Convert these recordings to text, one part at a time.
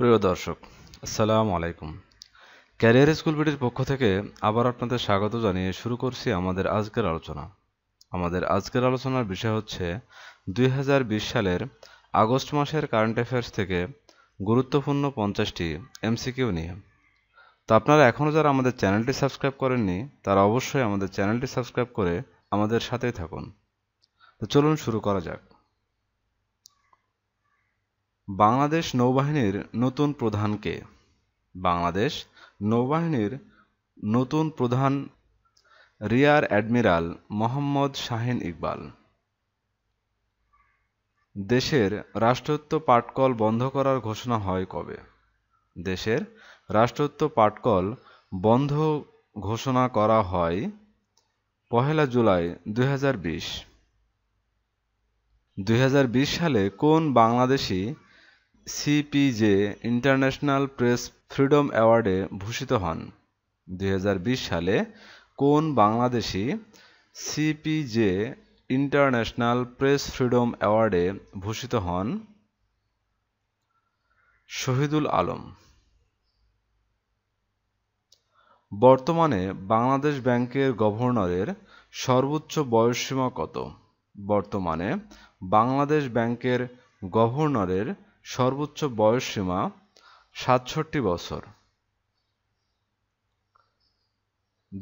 প্রিয় দর্শক আসসালামু আলাইকুম ক্যারিয়ার স্কুল বিডির পক্ষ থেকে আবার আপনাদের স্বাগত জানিয়ে শুরু করছি আমাদের আজকের আলোচনা আমাদের আজকের আলোচনার বিষয় হচ্ছে দুই সালের আগস্ট মাসের কারেন্ট অ্যাফেয়ার্স থেকে গুরুত্বপূর্ণ পঞ্চাশটি এমসিকিউ নিয়ে তো আপনারা এখনও যারা আমাদের চ্যানেলটি সাবস্ক্রাইব করেননি তারা অবশ্যই আমাদের চ্যানেলটি সাবস্ক্রাইব করে আমাদের সাথেই থাকুন তো চলুন শুরু করা যাক বাংলাদেশ নৌবাহিনীর নতুন প্রধানকে বাংলাদেশ নৌবাহিনীর নতুন প্রধান রিয়ার অ্যাডমিরাল মোহাম্মদ শাহিন ইকবাল দেশের রাষ্ট্রত্ব পাটকল বন্ধ করার ঘোষণা হয় কবে দেশের রাষ্ট্রত্ব পাটকল বন্ধ ঘোষণা করা হয় পহেলা জুলাই দুই হাজার সালে কোন Bangladeshi CPJ international press freedom অ্যাওয়ার্ডে ভূষিত হন দুই সালে কোন Bangladeshi CPJ international press freedom অ্যাওয়ার্ডে ভূষিত হন শহীদুল আলম বর্তমানে বাংলাদেশ ব্যাংকের গভর্নরের সর্বোচ্চ বয়সসীমা কত বর্তমানে বাংলাদেশ ব্যাংকের গভর্নরের সর্বোচ্চ বয়সসীমা সাতষট্টি বছর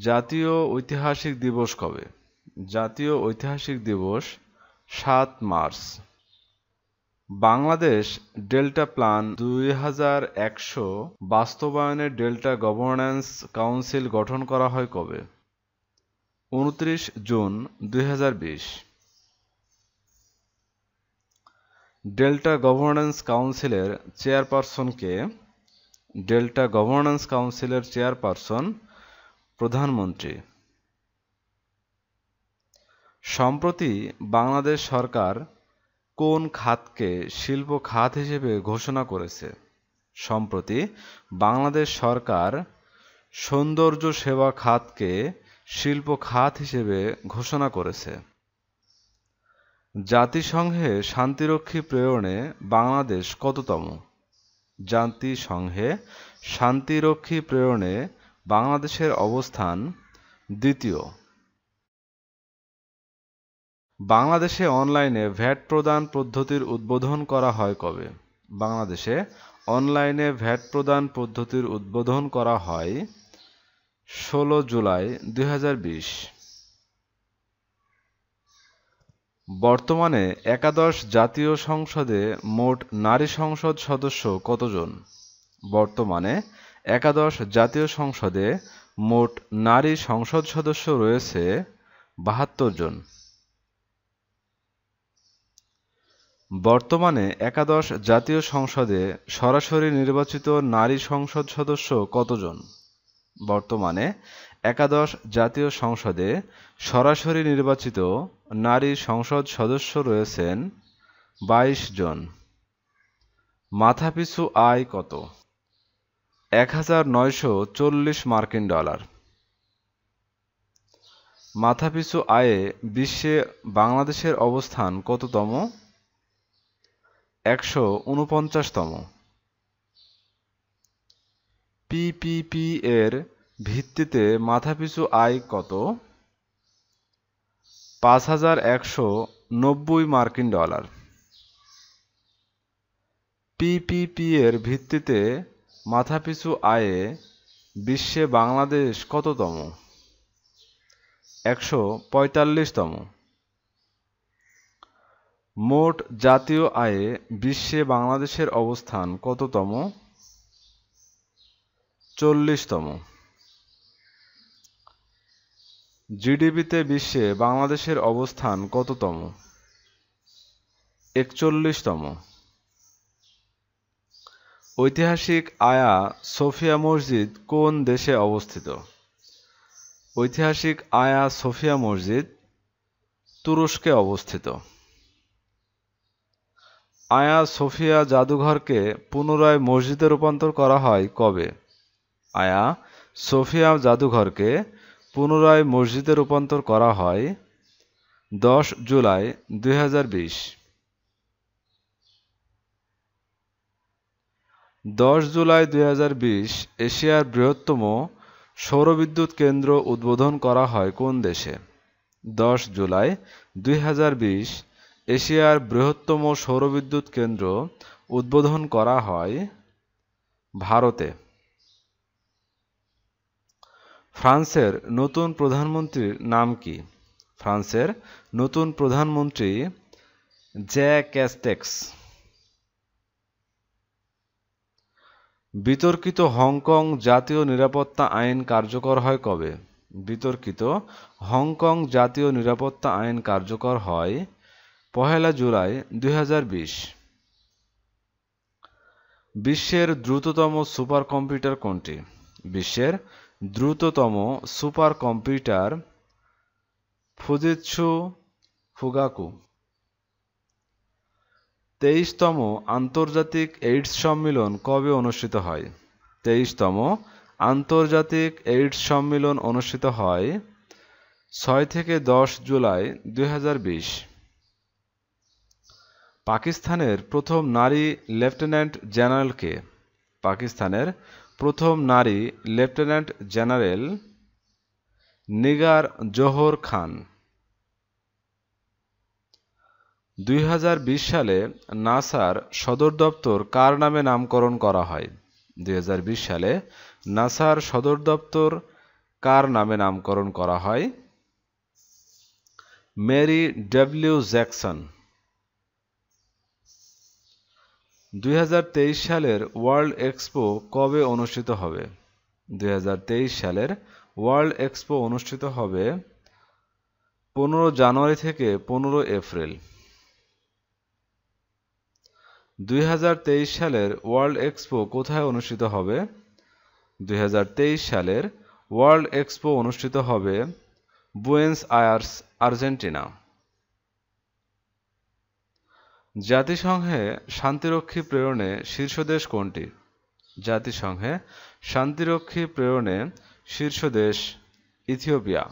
জাতীয় ঐতিহাসিক দিবস কবে জাতীয় ঐতিহাসিক দিবস সাত মার্চ বাংলাদেশ ডেল্টা প্ল্যান দুই হাজার একশো বাস্তবায়নে ডেল্টা গভর্নেন্স কাউন্সিল গঠন করা হয় কবে উনত্রিশ জুন দুই ডেল্টা গভর্নেন্স কাউন্সিলের চেয়ারপারসনকে ডেল্টা গভর্নেন্স কাউন্সিলের চেয়ারপারসন প্রধানমন্ত্রী সম্প্রতি বাংলাদেশ সরকার কোন খাতকে শিল্প খাত হিসেবে ঘোষণা করেছে সম্প্রতি বাংলাদেশ সরকার সৌন্দর্য সেবা খাতকে শিল্প খাত হিসেবে ঘোষণা করেছে জাতিসংঘে শান্তিরক্ষী প্রেরণে বাংলাদেশ কততম জাতিসংঘে শান্তিরক্ষী প্রেরণে বাংলাদেশের অবস্থান দ্বিতীয় বাংলাদেশে অনলাইনে ভ্যাট প্রদান পদ্ধতির উদ্বোধন করা হয় কবে বাংলাদেশে অনলাইনে ভ্যাট প্রদান পদ্ধতির উদ্বোধন করা হয় ষোলো জুলাই দুই বর্তমানে একাদশ জাতীয় সংসদে মোট নারী সংসদ সদস্য কতজন বর্তমানে একাদশ জাতীয় সংসদে মোট নারী সংসদ সদস্য রয়েছে বাহাত্তর জন বর্তমানে একাদশ জাতীয় সংসদে সরাসরি নির্বাচিত নারী সংসদ সদস্য কতজন বর্তমানে একাদশ জাতীয় সংসদে সরাসরি নির্বাচিত নারী সংসদ সদস্য রয়েছেন ২২ জন মাথাপিছু আয় কত এক হাজার নয়শো চল্লিশ মার্কিন ডলার মাথাপিছু আয়ে বিশ্বে বাংলাদেশের অবস্থান কততম একশো উনপঞ্চাশতম পিপিপি এর ভিত্তিতে মাথাপিছু আয় কত পাঁচ হাজার একশো নব্বই মার্কিন ডলার পিপিপি এর ভিত্তিতে মাথাপিছু আয়ে বিশ্বে বাংলাদেশ কততম একশো পঁয়তাল্লিশতম মোট জাতীয় আয়ে বিশ্বে বাংলাদেশের অবস্থান কততম চল্লিশতম জিডিপিতে বিশ্বে বাংলাদেশের অবস্থান কততম একচল্লিশতম ঐতিহাসিক আয়া সোফিয়া মসজিদ কোন দেশে অবস্থিত ঐতিহাসিক আয়া সোফিয়া মসজিদ তুরস্কে অবস্থিত আয়া সোফিয়া জাদুঘরকে পুনরায় মসজিদে রূপান্তর করা হয় কবে আয়া সোফিয়া জাদুঘরকে পুনরায় মসজিদে রূপান্তর করা হয় দশ জুলাই দুই দশ জুলাই দুই এশিয়ার বৃহত্তম সৌরবিদ্যুৎ কেন্দ্র উদ্বোধন করা হয় কোন দেশে দশ জুলাই দুই এশিয়ার বৃহত্তম সৌরবিদ্যুৎ কেন্দ্র উদ্বোধন করা হয় ভারতে ফ্রান্সের নতুন প্রধানমন্ত্রীর নাম কি ফ্রান্সের নতুন প্রধানমন্ত্রী জ্যা ক্যাস্টেক্স বিতর্কিত হংকং জাতীয় নিরাপত্তা আইন কার্যকর হয় কবে বিতর্কিত হংকং জাতীয় নিরাপত্তা আইন কার্যকর হয় পহেলা জুলাই দুই বিশ্বের দ্রুততম সুপার কম্পিউটার কোনটি বিশ্বের দ্রুততম সুপার কম্পিউটার ফুজিৎসু ফুগাকু তেইশতম আন্তর্জাতিক এইডস সম্মেলন কবে অনুষ্ঠিত হয় তেইশতম আন্তর্জাতিক এইডস সম্মেলন অনুষ্ঠিত হয় ছয় থেকে দশ জুলাই দুই পাকিস্তানের প্রথম নারী লেফটেন্যান্ট জেনারেলকে পাকিস্তানের প্রথম নারী লেফটেন্যান্ট জেনারেল নিগার জোহর খান দুই সালে নাসার সদর দপ্তর কার নামে নামকরণ করা হয় দুই সালে নাসার সদর দপ্তর কার নামে নামকরণ করা হয় মেরি ডব্লিউ জ্যাকসন দুই সালের ওয়ার্ল্ড এক্সপো কবে অনুষ্ঠিত হবে দুই সালের ওয়ার্ল্ড এক্সপো অনুষ্ঠিত হবে পনেরো জানুয়ারি থেকে পনেরো এপ্রিল দুই সালের ওয়ার্ল্ড এক্সপো কোথায় অনুষ্ঠিত হবে দুই সালের ওয়ার্ল্ড এক্সপো অনুষ্ঠিত হবে বুয়েন্স আয়ার্স আর্জেন্টিনা জাতিসংঘে শান্তিরক্ষী প্রেরণে শীর্ষ দেশ কোনটি জাতিসংঘে শান্তিরক্ষী প্রেরণে শীর্ষ দেশ ইথিওপিয়া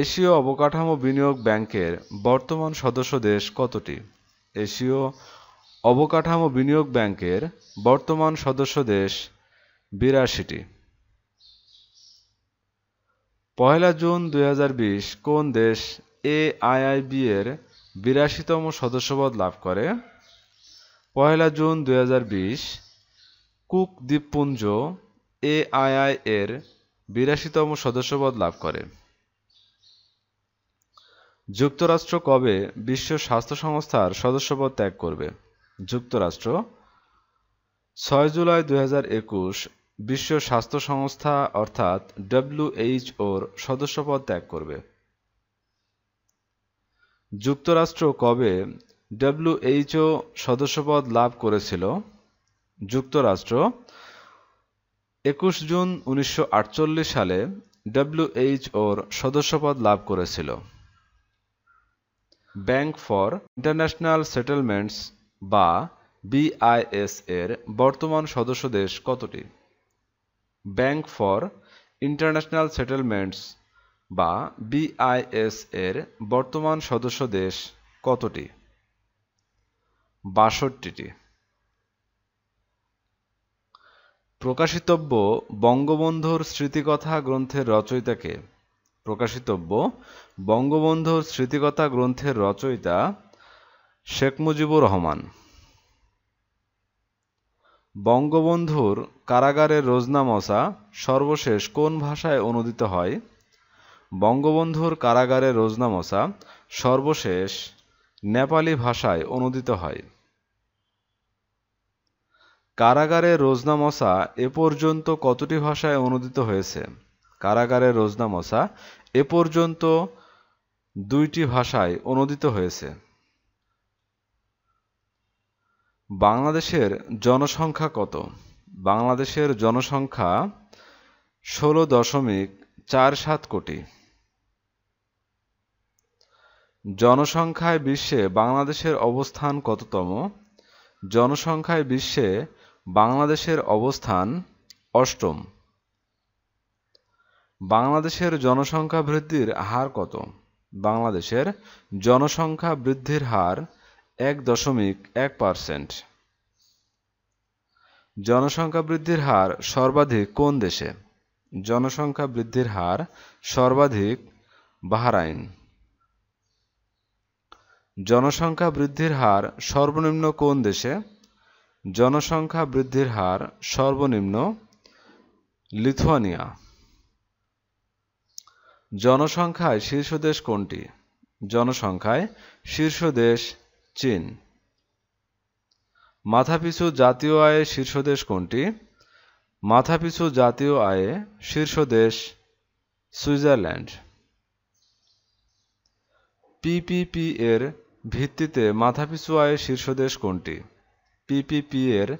এশীয় অবকাঠামো বিনিয়োগ ব্যাংকের বর্তমান সদস্য দেশ কতটি এশীয় অবকাঠামো বিনিয়োগ ব্যাংকের বর্তমান সদস্য দেশ বিরাশিটি পহেলা জুন দুই কোন দেশ এআইআইবি এর বিরাশিতম সদস্যপদ লাভ করে পয়লা জুন দুই কুক দ্বীপপুঞ্জ এআইআই এর বিরাশিতম সদস্যপদ লাভ করে যুক্তরাষ্ট্র কবে বিশ্ব স্বাস্থ্য সংস্থার সদস্যপদ ত্যাগ করবে যুক্তরাষ্ট্র ছয় জুলাই দুই বিশ্ব স্বাস্থ্য সংস্থা অর্থাৎ ওর সদস্যপদ ত্যাগ করবে যুক্তরাষ্ট্র কবে ডাব্লিউএইচও সদস্যপদ লাভ করেছিল যুক্তরাষ্ট্র একুশ জুন উনিশশো সালে ডব্লিউএইচওর সদস্যপদ লাভ করেছিল ব্যাংক ফর ইন্টারন্যাশনাল সেটেলমেন্টস বা বিআইএস এর বর্তমান সদস্য দেশ কতটি ব্যাংক ফর ইন্টারন্যাশনাল সেটেলমেন্টস বা বিআইএস এর বর্তমান সদস্য দেশ কতটি বাষট্টিটি প্রকাশিতব্য বঙ্গবন্ধুর স্মৃতিকথা গ্রন্থের রচয়িতাকে প্রকাশিতব্য বঙ্গবন্ধুর স্মৃতিকথা গ্রন্থের রচয়িতা শেখ মুজিবুর রহমান বঙ্গবন্ধুর কারাগারের রোজনামসা সর্বশেষ কোন ভাষায় অনুদিত হয় বঙ্গবন্ধুর কারাগারে রোজনামসা সর্বশেষ নেপালি ভাষায় অনুদিত হয় কারাগারে রোজনামসা এ পর্যন্ত কতটি ভাষায় অনুদিত হয়েছে কারাগারে রোজনামসা এ পর্যন্ত দুইটি ভাষায় অনুদিত হয়েছে বাংলাদেশের জনসংখ্যা কত বাংলাদেশের জনসংখ্যা ষোলো দশমিক চার সাত কোটি জনসংখ্যায় বিশ্বে বাংলাদেশের অবস্থান কততম জনসংখ্যায় বিশ্বে বাংলাদেশের অবস্থান অষ্টম বাংলাদেশের জনসংখ্যা বৃদ্ধির হার কত বাংলাদেশের জনসংখ্যা বৃদ্ধির হার এক দশমিক এক পারসেন্ট জনসংখ্যা বৃদ্ধির হার সর্বাধিক কোন দেশে জনসংখ্যা বৃদ্ধির হার সর্বাধিক বাহরাইন জনসংখ্যা বৃদ্ধির হার সর্বনিম্ন কোন দেশে জনসংখ্যা বৃদ্ধির হার সর্বনিম্ন লিথুয়ানিয়া জনসংখ্যায় শীর্ষ দেশ কোনটি জনসংখ্যায় শীর্ষ দেশ চীন মাথাপিছু জাতীয় আয়ে শীর্ষ দেশ কোনটি মাথাপিছু জাতীয় আয়ে শীর্ষ দেশ সুইজারল্যান্ড পিপিপি এর ভিত্তিতে মাথাপিছু আয়ের শীর্ষ দেশ কোনটি পিপিপি এর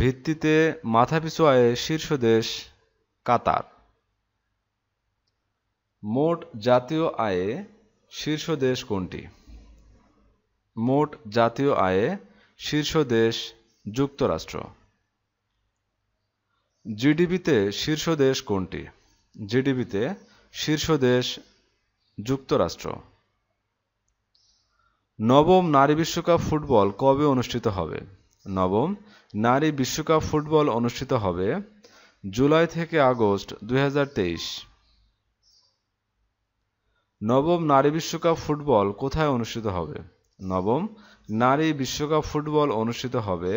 ভিত্তিতে মাথাপিছু আয়ের শীর্ষ দেশ কাতার মোট জাতীয় আয়ে শীর্ষ দেশ কোনটি মোট জাতীয় আয়ে শীর্ষ দেশ যুক্তরাষ্ট্র জিডিপিতে শীর্ষ দেশ কোনটি জিডিপিতে শীর্ষ দেশ যুক্তরাষ্ট্র নবম নারী বিশ্বকাপ ফুটবল কবে অনুষ্ঠিত হবে নবম নারী বিশ্বকাপ ফুটবল অনুষ্ঠিত হবে জুলাই থেকে আগস্ট দুই নবম নারী বিশ্বকাপ ফুটবল কোথায় অনুষ্ঠিত হবে নবম নারী বিশ্বকাপ ফুটবল অনুষ্ঠিত হবে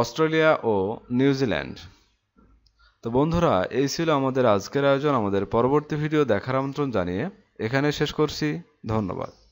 অস্ট্রেলিয়া ও নিউজিল্যান্ড তো বন্ধুরা এই ছিল আমাদের আজকের আয়োজন আমাদের পরবর্তী ভিডিও দেখার আমন্ত্রণ জানিয়ে এখানে শেষ করছি ধন্যবাদ